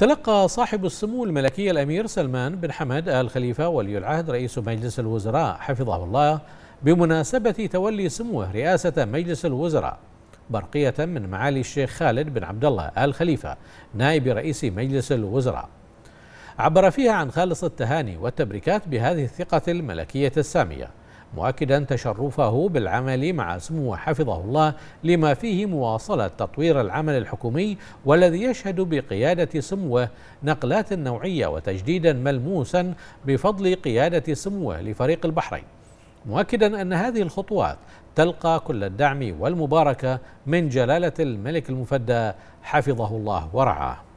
تلقى صاحب السمو الملكي الأمير سلمان بن حمد آل خليفة ولي العهد رئيس مجلس الوزراء حفظه الله بمناسبة تولي سموه رئاسة مجلس الوزراء برقية من معالي الشيخ خالد بن عبد الله آل خليفة نائب رئيس مجلس الوزراء عبر فيها عن خالص التهاني والتبريكات بهذه الثقة الملكية السامية مؤكدا تشرفه بالعمل مع سمو حفظه الله لما فيه مواصلة تطوير العمل الحكومي والذي يشهد بقيادة سموه نقلات نوعية وتجديدا ملموسا بفضل قيادة سموه لفريق البحرين مؤكدا أن هذه الخطوات تلقى كل الدعم والمباركة من جلالة الملك المفدى حفظه الله ورعاه